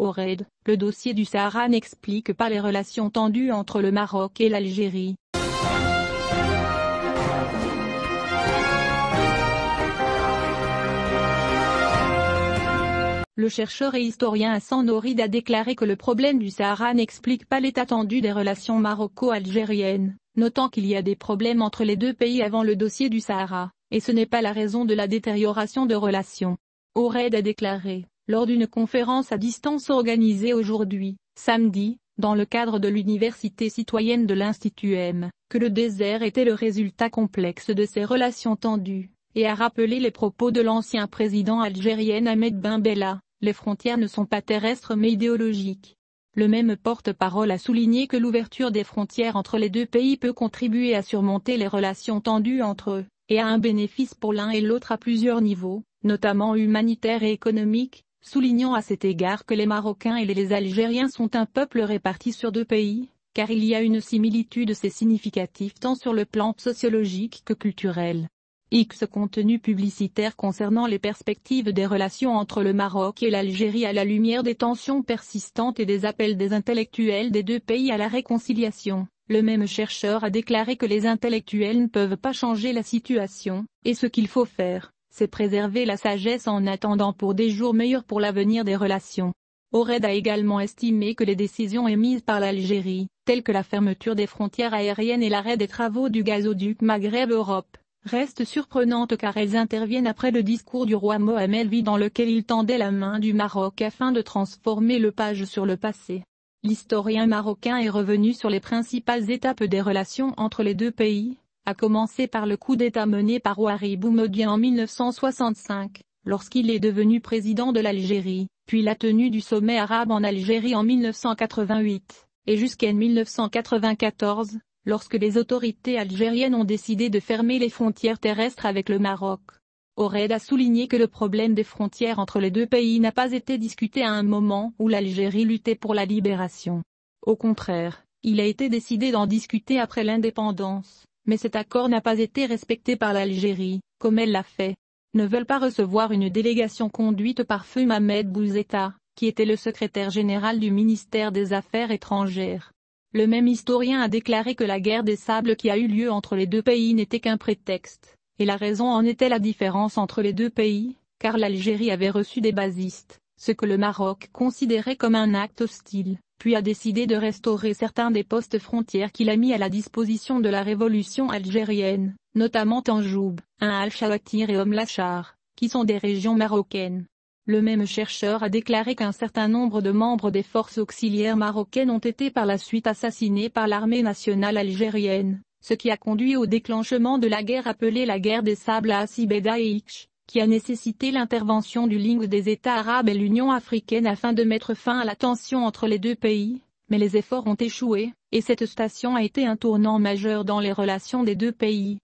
Au raid, le dossier du Sahara n'explique pas les relations tendues entre le Maroc et l'Algérie. Le chercheur et historien Hassan Norid a déclaré que le problème du Sahara n'explique pas l'état tendu des relations maroco-algériennes, notant qu'il y a des problèmes entre les deux pays avant le dossier du Sahara, et ce n'est pas la raison de la détérioration de relations. Ored a déclaré lors d'une conférence à distance organisée aujourd'hui, samedi, dans le cadre de l'Université citoyenne de l'Institut M, que le désert était le résultat complexe de ces relations tendues, et a rappelé les propos de l'ancien président algérien Ahmed Ben Bella, les frontières ne sont pas terrestres mais idéologiques. Le même porte-parole a souligné que l'ouverture des frontières entre les deux pays peut contribuer à surmonter les relations tendues entre eux, et à un bénéfice pour l'un et l'autre à plusieurs niveaux, notamment humanitaire et économique, soulignant à cet égard que les Marocains et les Algériens sont un peuple réparti sur deux pays, car il y a une similitude c'est significatif tant sur le plan sociologique que culturel. X contenu publicitaire concernant les perspectives des relations entre le Maroc et l'Algérie à la lumière des tensions persistantes et des appels des intellectuels des deux pays à la réconciliation. Le même chercheur a déclaré que les intellectuels ne peuvent pas changer la situation, et ce qu'il faut faire, c'est préserver la sagesse en attendant pour des jours meilleurs pour l'avenir des relations. ORED a également estimé que les décisions émises par l'Algérie, telles que la fermeture des frontières aériennes et l'arrêt des travaux du gazoduc Maghreb-Europe, restent surprenantes car elles interviennent après le discours du roi Mohamed V dans lequel il tendait la main du Maroc afin de transformer le page sur le passé. L'historien marocain est revenu sur les principales étapes des relations entre les deux pays, a commencer par le coup d'État mené par Wari Boumedien en 1965, lorsqu'il est devenu président de l'Algérie, puis la tenue du sommet arabe en Algérie en 1988, et jusqu'en 1994, lorsque les autorités algériennes ont décidé de fermer les frontières terrestres avec le Maroc. Ored a souligné que le problème des frontières entre les deux pays n'a pas été discuté à un moment où l'Algérie luttait pour la libération. Au contraire, il a été décidé d'en discuter après l'indépendance mais cet accord n'a pas été respecté par l'Algérie, comme elle l'a fait. Ne veulent pas recevoir une délégation conduite par Feu Mohamed Bouzeta, qui était le secrétaire général du ministère des Affaires étrangères. Le même historien a déclaré que la guerre des sables qui a eu lieu entre les deux pays n'était qu'un prétexte, et la raison en était la différence entre les deux pays, car l'Algérie avait reçu des basistes, ce que le Maroc considérait comme un acte hostile puis a décidé de restaurer certains des postes frontières qu'il a mis à la disposition de la révolution algérienne, notamment Tanjoub, un Al-Shawatir et Omlachar, qui sont des régions marocaines. Le même chercheur a déclaré qu'un certain nombre de membres des forces auxiliaires marocaines ont été par la suite assassinés par l'armée nationale algérienne, ce qui a conduit au déclenchement de la guerre appelée la guerre des sables à Asibeda et qui a nécessité l'intervention du Ligue des États arabes et l'Union africaine afin de mettre fin à la tension entre les deux pays, mais les efforts ont échoué, et cette station a été un tournant majeur dans les relations des deux pays.